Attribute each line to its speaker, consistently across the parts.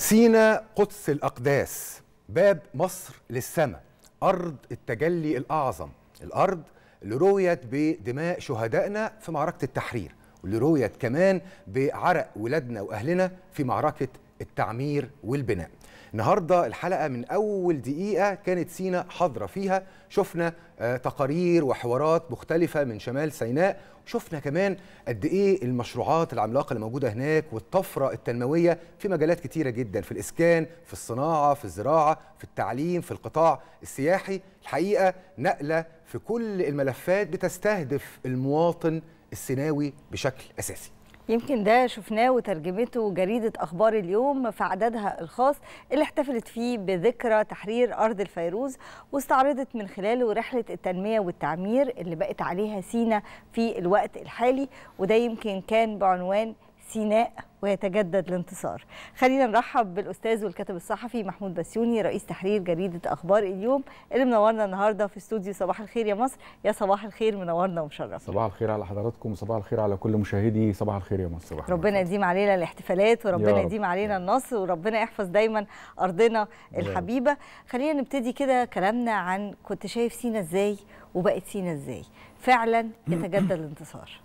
Speaker 1: سينا قدس الأقداس باب مصر للسماء أرض التجلي الأعظم الأرض اللي رويت بدماء شهدائنا في معركة التحرير واللي رويت كمان بعرق ولادنا وأهلنا في معركة التعمير والبناء النهارده الحلقه من اول دقيقه كانت سينا حاضره فيها شفنا آه، تقارير وحوارات مختلفه من شمال سيناء وشفنا كمان قد ايه المشروعات العملاقه اللي موجوده هناك والطفره التنمويه في مجالات كتيره جدا في الاسكان في الصناعه في الزراعه في التعليم في القطاع السياحي الحقيقه نقله في كل الملفات بتستهدف المواطن السيناوي بشكل اساسي
Speaker 2: يمكن ده شفناه وترجمته جريدة أخبار اليوم في عددها الخاص اللي احتفلت فيه بذكرى تحرير أرض الفيروز واستعرضت من خلاله رحلة التنمية والتعمير اللي بقت عليها سينا في الوقت الحالي وده يمكن كان بعنوان سيناء ويتجدد الانتصار خلينا نرحب بالاستاذ والكاتب الصحفي محمود بسيوني رئيس تحرير جريده اخبار اليوم اللي منورنا النهارده في استوديو صباح الخير يا مصر يا صباح الخير منورنا ومشرفنا صباح
Speaker 3: الخير على حضراتكم وصباح الخير على كل مشاهدي صباح الخير يا مصر صباح
Speaker 2: ربنا يديم علينا الاحتفالات وربنا يديم علينا النصر وربنا يحفظ دايما ارضنا الحبيبه خلينا نبتدي كده كلامنا عن كنت شايف سينا ازاي وبقت سينا ازاي فعلا يتجدد الانتصار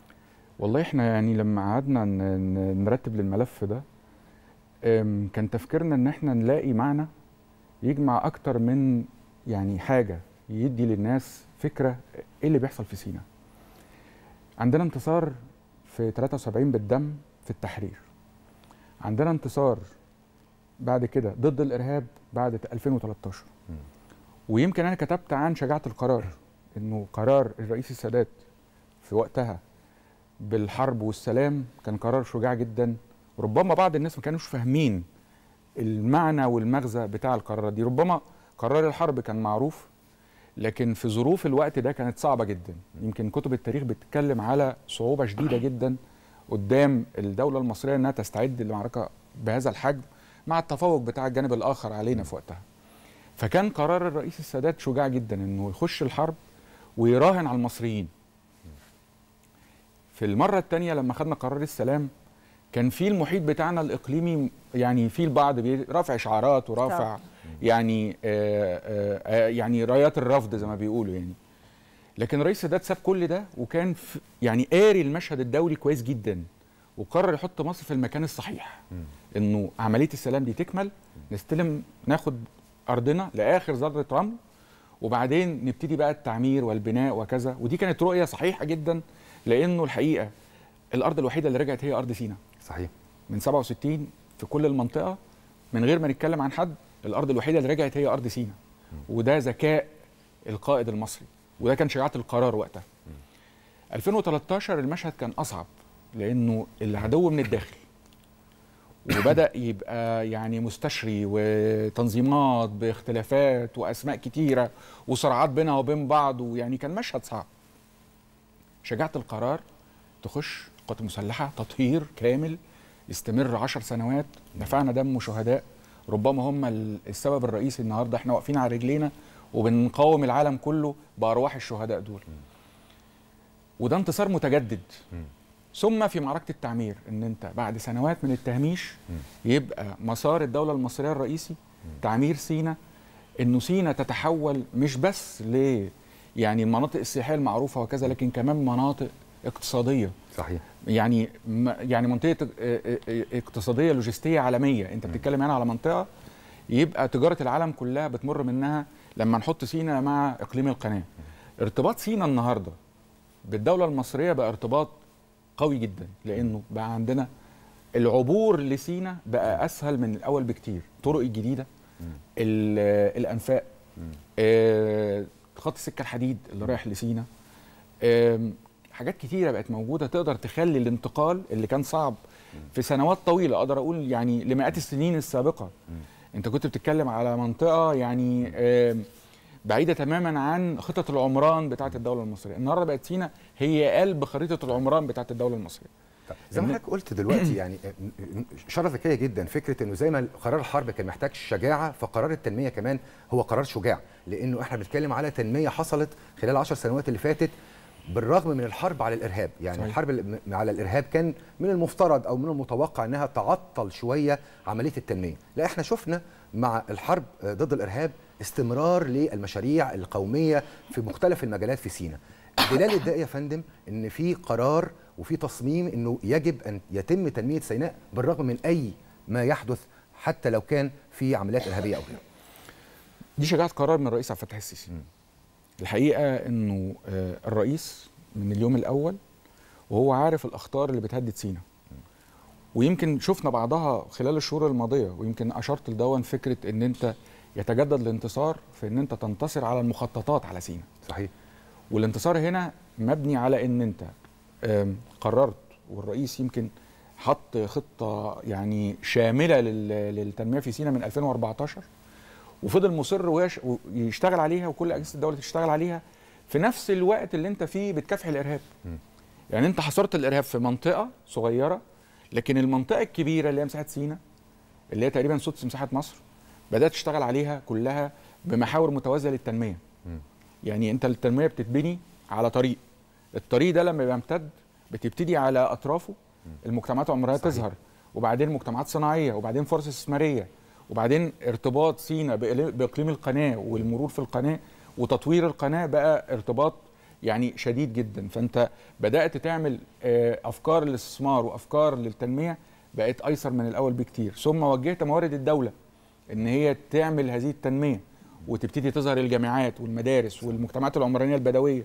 Speaker 3: والله احنا يعني لما قعدنا نرتب للملف ده كان تفكيرنا ان احنا نلاقي معنى يجمع اكتر من يعني حاجه يدي للناس فكره ايه اللي بيحصل في سينا عندنا انتصار في 73 بالدم في التحرير عندنا انتصار بعد كده ضد الارهاب بعد 2013 ويمكن انا كتبت عن شجاعه القرار انه قرار الرئيس السادات في وقتها بالحرب والسلام كان قرار شجاع جدا ربما بعض الناس ما كانوش فاهمين المعنى والمغزى بتاع القرارات دي ربما قرار الحرب كان معروف لكن في ظروف الوقت ده كانت صعبة جدا يمكن كتب التاريخ بتتكلم على صعوبة شديدة جدا قدام الدولة المصرية أنها تستعد لمعركة بهذا الحجم مع التفوق بتاع الجانب الآخر علينا في وقتها فكان قرار الرئيس السادات شجاع جدا أنه يخش الحرب ويراهن على المصريين في المره الثانيه لما خدنا قرار السلام كان في المحيط بتاعنا الاقليمي يعني في البعض رافع شعارات ورافع يعني آآ آه، آآ آه، آه، يعني رايات الرفض زي ما بيقولوا يعني لكن الرئيس السادات ساب كل ده وكان يعني قاري المشهد الدولي كويس جدا وقرر يحط مصر في المكان الصحيح انه عمليه السلام دي تكمل نستلم ناخد ارضنا لاخر ذره رمل وبعدين نبتدي بقى التعمير والبناء وكذا ودي كانت رؤيه صحيحه جدا لانه الحقيقه الارض الوحيده اللي رجعت هي ارض سينا صحيح من 67 في كل المنطقه من غير ما نتكلم عن حد الارض الوحيده اللي رجعت هي ارض سينا وده ذكاء القائد المصري وده كان شجاعه القرار وقتها 2013 المشهد كان اصعب لانه العدو من الداخل وبدا يبقى يعني مستشري وتنظيمات باختلافات واسماء كتيره وصراعات بينها وبين بعض ويعني كان مشهد صعب شجاعه القرار تخش قوات مسلحه تطهير كامل يستمر عشر سنوات دفعنا دم وشهداء ربما هم السبب الرئيسي النهارده احنا واقفين على رجلينا وبنقاوم العالم كله بارواح الشهداء دول وده انتصار متجدد ثم في معركه التعمير ان انت بعد سنوات من التهميش يبقى مسار الدوله المصريه الرئيسي تعمير سينا انه سينا تتحول مش بس ل يعني المناطق السياحيه المعروفه وكذا لكن كمان مناطق اقتصاديه صحيح يعني يعني منطقه اقتصاديه لوجستيه عالميه انت بتتكلم هنا على منطقه يبقى تجاره العالم كلها بتمر منها لما نحط سينا مع اقليم القناه ارتباط سينا النهارده بالدوله المصريه بقى ارتباط قوي جدا لانه بقى عندنا العبور لسينا بقى اسهل من الاول بكتير طرق جديده الانفاق خط السكه الحديد اللي رايح لسينا حاجات كتيره بقت موجوده تقدر تخلي الانتقال اللي كان صعب في سنوات طويله اقدر اقول يعني لمئات السنين السابقه انت كنت بتتكلم على منطقه يعني بعيده تماما عن خطط العمران بتاعه الدوله المصريه النهارده بقت سينا هي قلب خريطه العمران بتاعه
Speaker 1: الدوله المصريه زي ما حضرتك قلت دلوقتي يعني اشاره ذكيه جدا فكره انه زي ما قرار الحرب كان محتاج شجاعه فقرار التنميه كمان هو قرار شجاع لانه احنا بنتكلم على تنميه حصلت خلال 10 سنوات اللي فاتت بالرغم من الحرب على الارهاب يعني صحيح. الحرب على الارهاب كان من المفترض او من المتوقع انها تعطل شويه عمليه التنميه لا احنا شفنا مع الحرب ضد الارهاب استمرار للمشاريع القوميه في مختلف المجالات في سينا دلاله ده يا فندم ان في قرار وفي تصميم انه يجب ان يتم تنميه سيناء بالرغم من اي ما يحدث حتى لو كان في عمليات ارهابيه او غيره. دي شجاعه قرار من الرئيس عبد الفتاح السيسي.
Speaker 3: الحقيقه انه آه، الرئيس من اليوم الاول وهو عارف الاخطار اللي بتهدد سينا. ويمكن شفنا بعضها خلال الشهور الماضيه ويمكن اشرت لدون فكره ان انت يتجدد الانتصار في ان انت تنتصر على المخططات على سينا. صحيح. والانتصار هنا مبني على ان انت قررت والرئيس يمكن حط خطه يعني شامله للتنميه في سينا من 2014 وفضل مصر ويشتغل عليها وكل اجهزه الدوله تشتغل عليها في نفس الوقت اللي انت فيه بتكافح الارهاب يعني انت حصرت الارهاب في منطقه صغيره لكن المنطقه الكبيره اللي هي مساحه سينا اللي هي تقريبا سدس مساحه مصر بدات تشتغل عليها كلها بمحاور متوازيه للتنميه يعني انت التنميه بتتبني على طريق الطريق ده لما بيمتد بتبتدي على اطرافه المجتمعات العمرانيه تظهر وبعدين مجتمعات صناعيه وبعدين فرص استثماريه وبعدين ارتباط سينا باقليم القناه والمرور في القناه وتطوير القناه بقى ارتباط يعني شديد جدا فانت بدات تعمل آه، افكار الاستثمار وافكار للتنميه بقت ايسر من الاول بكتير ثم وجهت موارد الدوله ان هي تعمل هذه التنميه وتبتدي تظهر الجامعات والمدارس والمجتمعات العمرانيه البدويه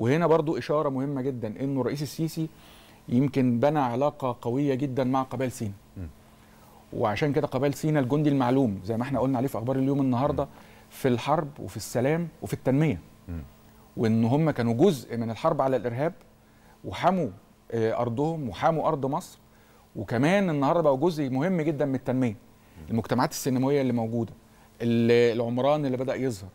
Speaker 3: وهنا برضو إشارة مهمة جدا أنه الرئيس السيسي يمكن بنى علاقة قوية جدا مع قبائل سينا وعشان كده قبائل سينا الجندي المعلوم زي ما احنا قلنا عليه في أخبار اليوم النهاردة م. في الحرب وفي السلام وفي التنمية وأن هم كانوا جزء من الحرب على الإرهاب وحموا آه، أرضهم وحموا أرض مصر وكمان النهارده بقوا جزء مهم جدا من التنميه المجتمعات السينمائيه اللي موجوده العمران اللي بدا يظهر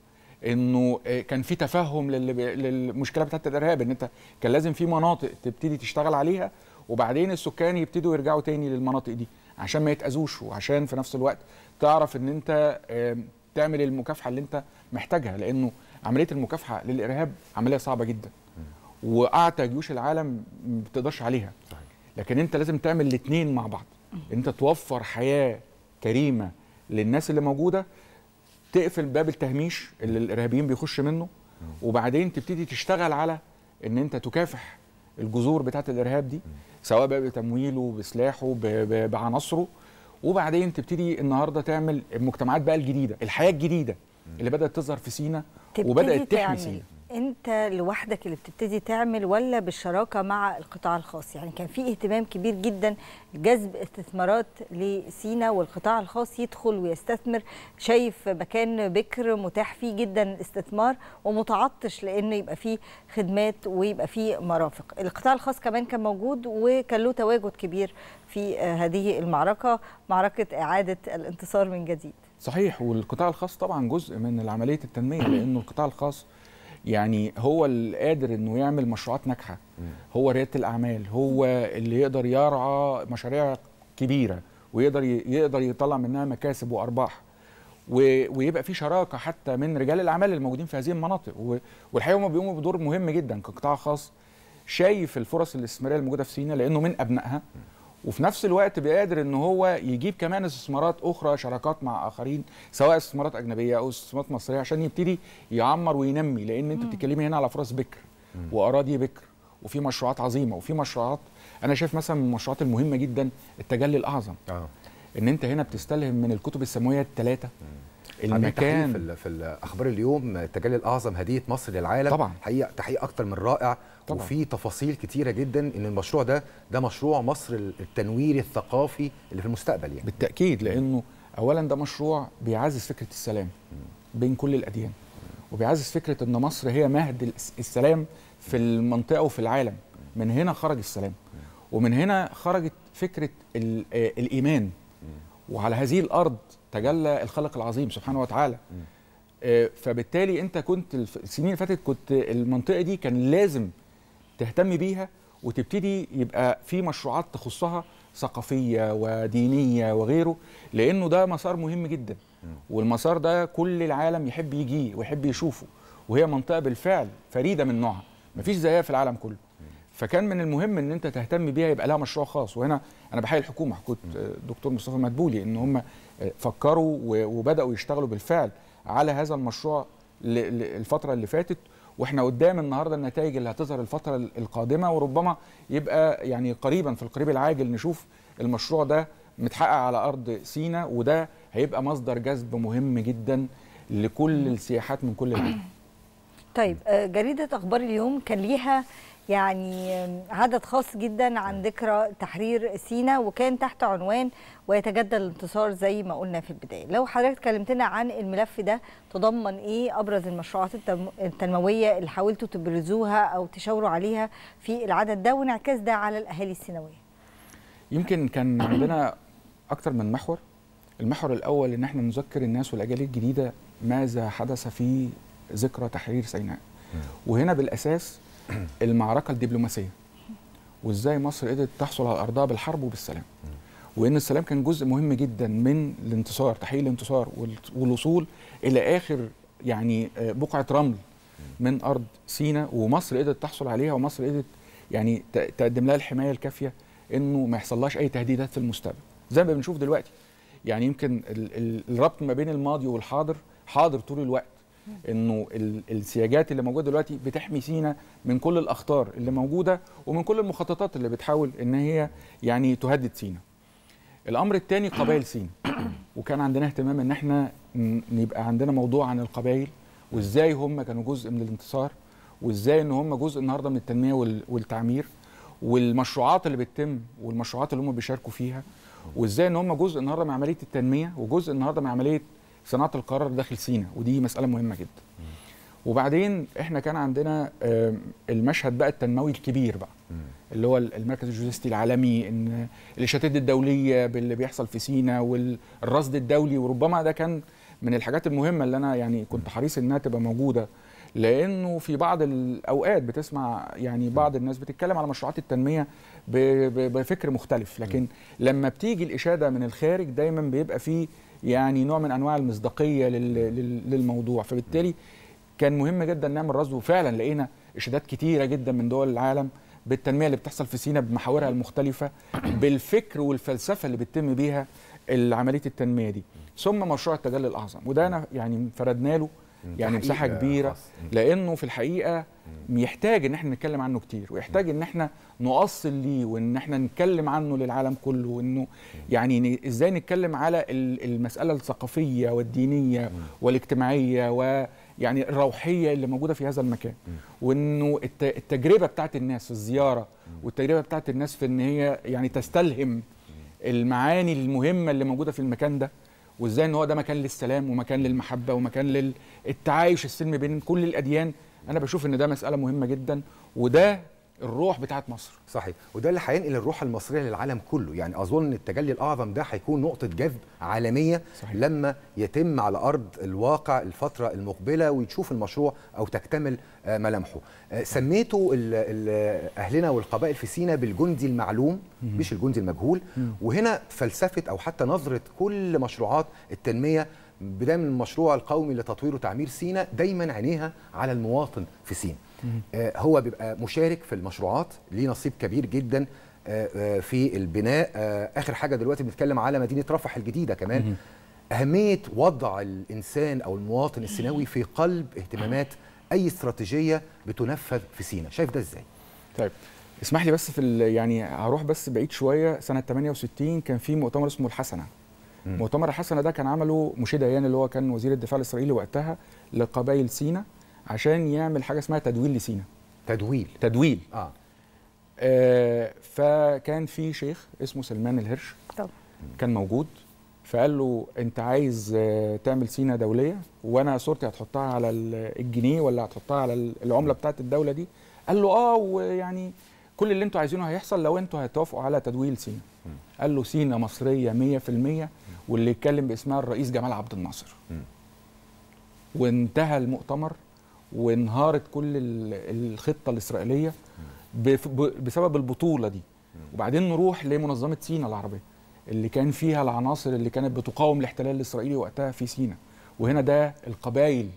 Speaker 3: انه آه، كان في تفهم للمشكله بتاعت الارهاب ان انت كان لازم في مناطق تبتدي تشتغل عليها وبعدين السكان يبتدوا يرجعوا تاني للمناطق دي عشان ما يتاذوش وعشان في نفس الوقت تعرف ان انت تعمل المكافحه اللي انت محتاجها لانه عمليه المكافحه للارهاب عمليه صعبه جدا واعتى جيوش العالم ما بتقدرش عليها لكن انت لازم تعمل الاثنين مع بعض انت توفر حياه كريمه للناس اللي موجوده تقفل باب التهميش اللي الارهابيين بيخش منه وبعدين تبتدي تشتغل على ان انت تكافح الجذور بتاعه الارهاب دي سواء بقى بتمويله بسلاحه بعناصره وبعدين تبتدي النهارده تعمل المجتمعات بقى الجديده الحياه الجديده اللي بدات تظهر في سينا وبدات تحمي سينا
Speaker 2: انت لوحدك اللي بتبتدي تعمل ولا بالشراكه مع القطاع الخاص يعني كان في اهتمام كبير جدا جذب استثمارات لسينا والقطاع الخاص يدخل ويستثمر شايف مكان بكر متاح فيه جدا استثمار ومتعطش لان يبقى فيه خدمات ويبقى فيه مرافق القطاع الخاص كمان كان موجود وكان له تواجد كبير في هذه المعركه معركه اعاده الانتصار من جديد
Speaker 3: صحيح والقطاع الخاص طبعا جزء من عمليه التنميه لانه القطاع الخاص يعني هو اللي قادر انه يعمل مشروعات ناجحه هو رياده الاعمال هو اللي يقدر يرعى مشاريع كبيره ويقدر يقدر يطلع منها مكاسب وارباح ويبقى في شراكه حتى من رجال الاعمال الموجودين في هذه المناطق والحقيقه هم بيقوموا بدور مهم جدا كقطاع خاص شايف الفرص الاستثماريه الموجوده في سينا لانه من ابنائها وفي نفس الوقت بيقدر ان هو يجيب كمان استثمارات اخرى شراكات مع اخرين سواء استثمارات اجنبيه او استثمارات مصريه عشان يبتدي يعمر وينمي لان انت بتتكلمي هنا على فرص بكر واراضي بكر وفي مشروعات عظيمه وفي مشروعات انا شايف مثلا من المشروعات المهمه جدا التجلي الاعظم آه. ان انت هنا بتستلهم من الكتب
Speaker 1: السماويه الثلاثه المكان في, في الاخبار اليوم التجلي الاعظم هديه مصر للعالم طبعا حقيقه تحقيق اكثر من رائع طبعا. وفي تفاصيل كثيره جدا ان المشروع ده ده مشروع مصر التنويري الثقافي اللي في المستقبل يعني بالتاكيد لانه
Speaker 3: اولا ده مشروع بيعزز فكره السلام بين كل الاديان وبيعزز فكره ان مصر هي مهد السلام في المنطقه وفي العالم من هنا خرج السلام ومن هنا خرجت فكره آه، الايمان وعلى هذه الارض تجلى الخلق العظيم سبحانه وتعالى آه، فبالتالي انت كنت السنين اللي فاتت كنت المنطقه دي كان لازم تهتم بيها وتبتدي يبقى في مشروعات تخصها ثقافيه ودينيه وغيره لانه ده مسار مهم جدا والمسار ده كل العالم يحب يجيه ويحب يشوفه وهي منطقه بالفعل فريده من نوعها مفيش زيها في العالم كله فكان من المهم ان انت تهتم بيها يبقى لها مشروع خاص وهنا انا بحيي الحكومه حكومه الدكتور مصطفى مدبولي ان هم فكروا وبداوا يشتغلوا بالفعل على هذا المشروع الفتره اللي فاتت واحنا قدام النهارده النتائج اللي هتظهر الفتره القادمه وربما يبقى يعني قريبا في القريب العاجل نشوف المشروع ده متحقق على ارض سينا وده هيبقى مصدر جذب مهم جدا لكل السياحات من كل العالم.
Speaker 2: طيب آه، جريده اخبار اليوم كان ليها يعني عدد خاص جدا عن ذكرى تحرير سينا وكان تحت عنوان ويتجدد الانتصار زي ما قلنا في البدايه لو حضرتك كلمتنا عن الملف ده تضمن ايه ابرز المشروعات التنمويه اللي حاولتوا تبرزوها او تشاوروا عليها في العدد ده وانعكاس ده على الاهالي السيناويه
Speaker 3: يمكن كان عندنا اكتر من محور المحور الاول ان احنا نذكر الناس والاجيال الجديده ماذا حدث في ذكرى تحرير سيناء وهنا بالاساس المعركه الدبلوماسيه وازاي مصر قدرت تحصل على ارضها بالحرب وبالسلام وان السلام كان جزء مهم جدا من الانتصار تحقيق الانتصار والوصول الى اخر يعني آه، بقعه رمل من ارض سينا ومصر قدرت تحصل عليها ومصر قدرت يعني تقدم لها الحمايه الكافيه انه ما يحصلهاش اي تهديدات في المستقبل زي ما بنشوف دلوقتي يعني يمكن الربط ما بين الماضي والحاضر حاضر طول الوقت انه السياجات اللي موجوده دلوقتي بتحمي سينا من كل الاخطار اللي موجوده ومن كل المخططات اللي بتحاول ان هي يعني تهدد سينا. الامر الثاني قبائل سينا وكان عندنا اهتمام ان احنا يبقى عندنا موضوع عن القبائل وازاي هم كانوا جزء من الانتصار وازاي ان هم جزء النهارده من التنميه والتعمير والمشروعات اللي بتتم والمشروعات اللي هم بيشاركوا فيها وازاي ان هم جزء النهارده من عمليه التنميه وجزء النهارده من عمليه صناعه القرار داخل سينا ودي مساله مهمه جدا وبعدين احنا كان عندنا المشهد بقى التنموي الكبير بقى اللي هو المركز الجوزيستي العالمي ان الاشاتات الدوليه باللي بيحصل في سينا والرصد الدولي وربما ده كان من الحاجات المهمه اللي انا يعني كنت حريص انها تبقى موجوده لانه في بعض الاوقات بتسمع يعني بعض الناس بتتكلم على مشروعات التنميه بفكر مختلف لكن لما بتيجي الاشاده من الخارج دايما بيبقى فيه يعني نوع من انواع المصداقيه للموضوع فبالتالي كان مهم جدا نعمل رصد وفعلا لقينا اشادات كتيره جدا من دول العالم بالتنميه اللي بتحصل في سينا بمحاورها المختلفه بالفكر والفلسفه اللي بتتم بيها عمليه التنميه دي ثم مشروع التجلي الاعظم وده انا يعني فردنا له يعني مساحه كبيره لانه في الحقيقه يحتاج ان احنا نتكلم عنه كتير ويحتاج ان احنا نؤصل ليه وان احنا نتكلم عنه للعالم كله وانه يعني ازاي نتكلم على المساله الثقافيه والدينيه والاجتماعيه و يعني الروحيه اللي موجوده في هذا المكان وانه التجربه بتاعت الناس في الزياره والتجربه بتاعت الناس في ان هي يعني تستلهم المعاني المهمه اللي موجوده في المكان ده وازاي ان هو ده مكان للسلام ومكان للمحبه ومكان للتعايش السلمي بين كل الاديان
Speaker 1: انا بشوف ان ده مساله مهمه جدا وده الروح بتاعه مصر صحيح وده اللي هينقل الروح المصريه للعالم كله يعني اظن التجلي الاعظم ده هيكون نقطه جذب عالميه صحيح. لما يتم على ارض الواقع الفتره المقبله ويشوف المشروع او تكتمل آه، ملامحه آه، سميته اهلنا والقبائل في سينا بالجندي المعلوم مش الجندي المجهول وهنا فلسفه او حتى نظره كل مشروعات التنميه بدايه من المشروع القومي لتطوير وتعمير سينا دايما عينيها على المواطن في سينا آه، هو بيبقى مشارك في المشروعات ليه نصيب كبير جدا آه، آه، في البناء اخر حاجه دلوقتي بنتكلم على مدينه رفح الجديده كمان اهميه وضع الانسان او المواطن السيناوي في قلب اهتمامات اي استراتيجيه بتنفذ في سينا شايف ده ازاي طيب اسمح لي بس في يعني
Speaker 3: هروح بس بعيد شويه سنه 68 كان في مؤتمر اسمه الحسنه مؤتمر الحسنه ده كان عمله مشي ديان اللي هو كان وزير الدفاع الاسرائيلي وقتها لقبائل سينا عشان يعمل حاجه اسمها تدويل لسينا تدويل تدويل اه, آه فكان في شيخ اسمه سلمان الهرش طبعا كان موجود فقال له انت عايز آه، تعمل سينا دوليه وانا صورتي هتحطها على الجنيه ولا هتحطها على العمله بتاعت الدوله دي قال له اه ويعني كل اللي انتوا عايزينه هيحصل لو انتوا هتوافقوا على تدويل سينا قال له سينا مصريه 100% واللي يتكلم باسمها الرئيس جمال عبد الناصر وانتهى المؤتمر وانهارت كل الخطه الاسرائيليه بسبب البطوله دي وبعدين نروح لمنظمه سينا العربيه اللي كان فيها العناصر اللي كانت بتقاوم الاحتلال الاسرائيلي وقتها في سينا وهنا ده القبائل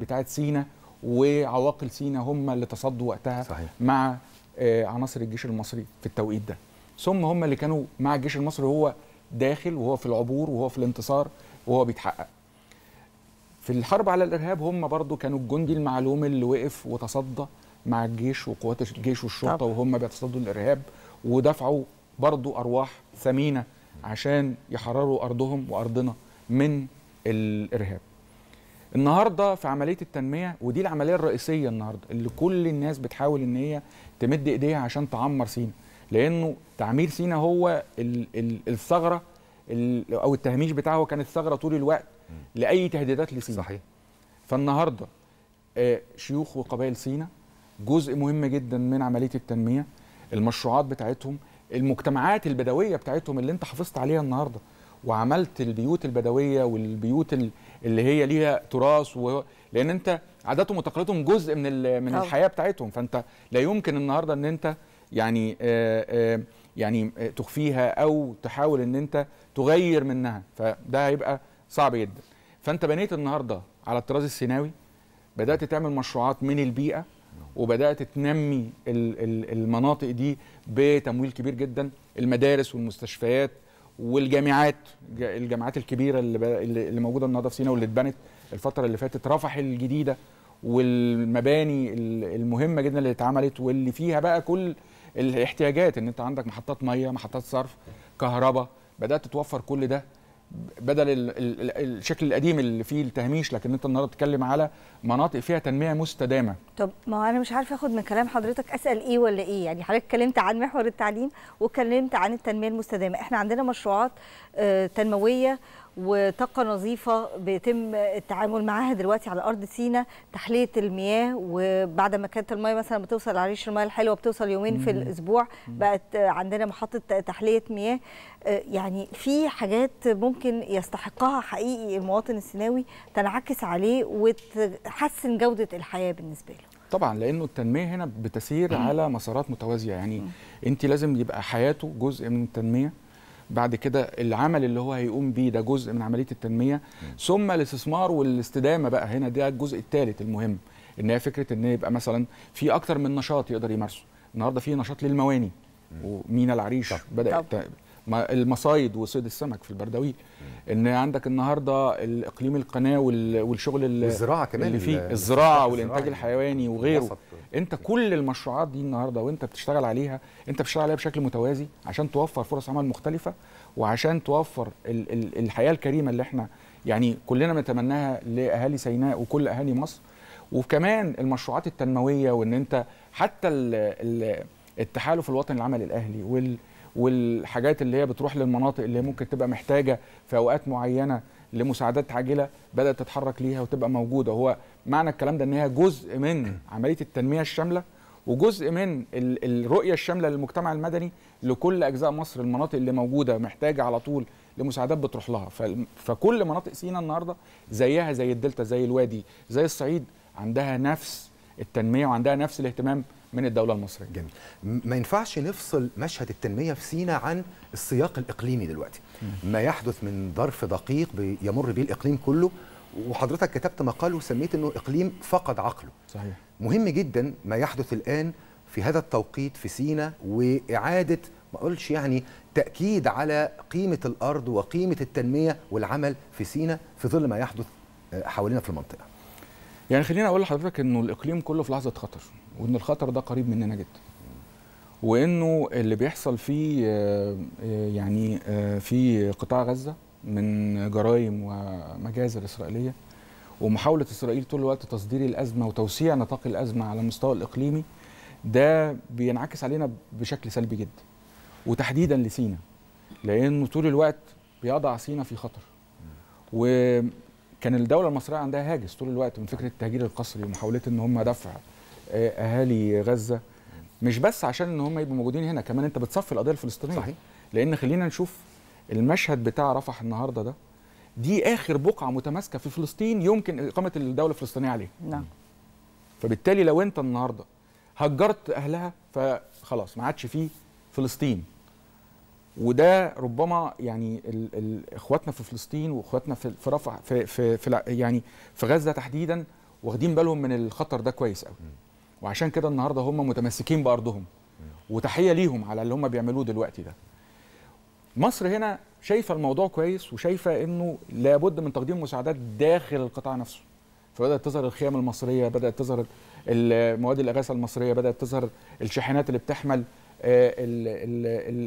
Speaker 3: بتاعت سينا وعواقل سينا هم اللي تصدوا وقتها صحيح. مع آه، عناصر الجيش المصري في التوقيت ده ثم هم اللي كانوا مع الجيش المصري هو داخل وهو في العبور وهو في الانتصار وهو بيتحقق في الحرب على الارهاب هم برضو كانوا الجندي المعلوم اللي وقف وتصدى مع الجيش وقوات الجيش والشرطه طبعا. وهم بيتصدوا الارهاب ودفعوا برضو ارواح ثمينه عشان يحرروا ارضهم وارضنا من الارهاب النهارده في عمليه التنميه ودي العمليه الرئيسيه النهارده اللي كل الناس بتحاول ان هي تمد ايديها عشان تعمر سينا لانه تعمير سينا هو الثغره او التهميش بتاعه كان الثغره طول الوقت لاي تهديدات لسينا صحيح فالنهارده آه، شيوخ وقبائل سينا جزء مهم جدا من عمليه التنميه المشروعات بتاعتهم المجتمعات البدويه بتاعتهم اللي انت حافظت عليها النهارده وعملت البيوت البدويه والبيوت اللي هي ليها تراث و... لان انت عاداتهم وتقاليدهم جزء من ال... من أوه. الحياه بتاعتهم فانت لا يمكن النهارده ان انت يعني آآ آه، آآ آه، يعني تخفيها او تحاول ان انت تغير منها فده هيبقى صعب جدا فانت بنيت النهارده على الطراز السيناوي بدات تعمل مشروعات من البيئه وبدات تنمي المناطق دي بتمويل كبير جدا المدارس والمستشفيات والجامعات الجامعات الكبيره اللي اللي موجوده النهارده في سينا واللي اتبنت الفتره اللي فاتت رفح الجديده والمباني المهمه جدا اللي اتعملت واللي فيها بقى كل الاحتياجات ان انت عندك محطات ميه محطات صرف كهرباء بدات توفر كل ده بدل الشكل القديم اللي فيه التهميش لكن انت النهارده بتتكلم على مناطق فيها تنميه مستدامه
Speaker 2: طب ما انا مش عارفه اخد من كلام حضرتك اسال ايه ولا ايه يعني حضرتك اتكلمت عن محور التعليم واتكلمت عن التنميه المستدامه احنا عندنا مشروعات آه، تنمويه وطاقه نظيفه بيتم التعامل معاها دلوقتي على ارض سينا تحليه المياه وبعد ما كانت المياه مثلا بتوصل على ريش المياه الحلوه بتوصل يومين في الاسبوع بقت عندنا محطه تحليه مياه آه، يعني في حاجات ممكن يستحقها حقيقي المواطن السيناوي تنعكس عليه وتحسن جوده الحياه بالنسبه له
Speaker 3: طبعا لانه التنميه هنا بتسير على مسارات متوازيه يعني انت لازم يبقى حياته جزء من التنميه بعد كده العمل اللي هو هيقوم بيه ده جزء من عمليه التنميه ثم الاستثمار والاستدامه بقى هنا ده الجزء الثالث المهم ان هي فكره ان يبقى مثلا في اكتر من نشاط يقدر يمارسه النهارده في نشاط للمواني ومينا العريش طب. بدات طب. المصايد وصيد السمك في البردويل ان عندك النهارده الاقليم القناه والشغل الزراعه كمان اللي فيه الزراعه والانتاج الحيواني وغيره انت كل المشروعات دي النهارده وانت بتشتغل عليها انت بتشتغل عليها بشكل متوازي عشان توفر فرص عمل مختلفه وعشان توفر ال ال الحياه الكريمه اللي احنا يعني كلنا بنتمناها لاهالي سيناء وكل اهالي مصر وكمان المشروعات التنمويه وان انت حتى التحالف الوطني العمل الاهلي وال والحاجات اللي هي بتروح للمناطق اللي ممكن تبقى محتاجه في اوقات معينه لمساعدات عاجله بدات تتحرك ليها وتبقى موجوده هو معنى الكلام ده ان هي جزء من عمليه التنميه الشامله وجزء من الرؤيه الشامله للمجتمع المدني لكل اجزاء مصر المناطق اللي موجوده محتاجه على طول لمساعدات بتروح لها فكل مناطق سينا النهارده زيها زي الدلتا زي الوادي زي الصعيد عندها نفس
Speaker 1: التنميه وعندها نفس الاهتمام من الدوله المصريه جميل ما ينفعش نفصل مشهد التنميه في سينا عن السياق الاقليمي دلوقتي ما يحدث من ظرف دقيق يمر به الاقليم كله وحضرتك كتبت مقال وسميت انه اقليم فقد عقله صحيح مهم جدا ما يحدث الان في هذا التوقيت في سينا واعاده ما اقولش يعني تاكيد على قيمه الارض وقيمه التنميه والعمل في سينا في ظل ما يحدث آه، حوالينا في المنطقه
Speaker 3: يعني خليني اقول لحضرتك انه الاقليم كله في لحظه خطر وان الخطر ده قريب مننا جدا وانه اللي بيحصل في آه، آه، يعني آه، في قطاع غزه من جرائم ومجازر اسرائيليه ومحاوله اسرائيل طول الوقت تصدير الازمه وتوسيع نطاق الازمه على المستوى الاقليمي ده بينعكس علينا بشكل سلبي جدا وتحديدا لسينا لانه طول الوقت بيضع سينا في خطر وكان الدوله المصريه عندها هاجس طول الوقت من فكره التهجير القسري ومحاوله ان هم دفع آه، اهالي غزه مش بس عشان ان هم يبقوا موجودين هنا كمان انت بتصفي القضيه الفلسطينيه صحيح لان خلينا نشوف المشهد بتاع رفح النهارده ده دي اخر بقعه متماسكه في فلسطين يمكن اقامه الدوله الفلسطينيه عليها نعم فبالتالي لو انت النهارده هجرت اهلها فخلاص ما عادش فيه فلسطين وده ربما يعني ال ال اخواتنا في فلسطين واخواتنا في في رفح في في, في يعني في غزه تحديدا واخدين بالهم من الخطر ده كويس قوي وعشان كده النهارده هم متمسكين بارضهم وتحيه ليهم على اللي هم بيعملوه دلوقتي ده مصر هنا شايفه الموضوع كويس وشايفه انه لابد من تقديم مساعدات داخل القطاع نفسه فبدات تظهر الخيام المصريه بدات تظهر المواد الاغاثه المصريه بدات تظهر الشاحنات اللي بتحمل آه،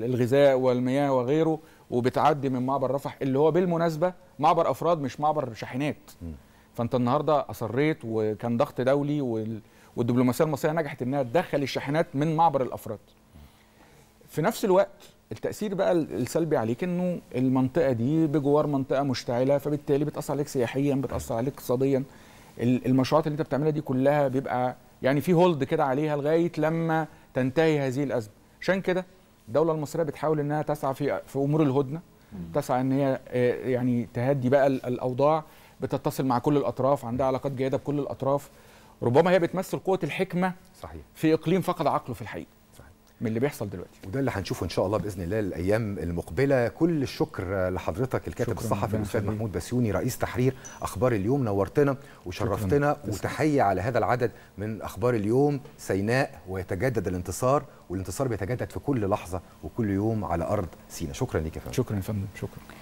Speaker 3: الغذاء والمياه وغيره وبتعدي من معبر رفح اللي هو بالمناسبه معبر افراد مش معبر شاحنات فانت النهارده اصريت وكان ضغط دولي وال والدبلوماسيه المصريه نجحت انها تدخل الشاحنات من معبر الافراد في نفس الوقت التاثير بقى السلبي عليك انه المنطقه دي بجوار منطقه مشتعله فبالتالي بتاثر عليك سياحيا بتاثر عليك اقتصاديا المشروعات اللي انت بتعملها دي كلها بيبقى يعني في هولد كده عليها لغايه لما تنتهي هذه الازمه عشان كده الدوله المصريه بتحاول انها تسعى في في امور الهدنه تسعى ان هي آه، يعني تهدي بقى الاوضاع بتتصل مع كل الاطراف عندها علاقات جيده بكل الاطراف ربما هي بتمثل قوه الحكمه
Speaker 1: صحيح في اقليم فقد عقله في الحقيقه صحيح. من اللي بيحصل دلوقتي وده اللي هنشوفه ان شاء الله باذن الله الايام المقبله كل الشكر لحضرتك الكاتب الصحفي الاستاذ محمود بسيوني رئيس تحرير اخبار اليوم نورتنا وشرفتنا وتحيه على هذا العدد من اخبار اليوم سيناء ويتجدد الانتصار والانتصار بيتجدد في كل لحظه وكل يوم على ارض سيناء شكرا ليك يا فندم شكرا يا فندم شكرا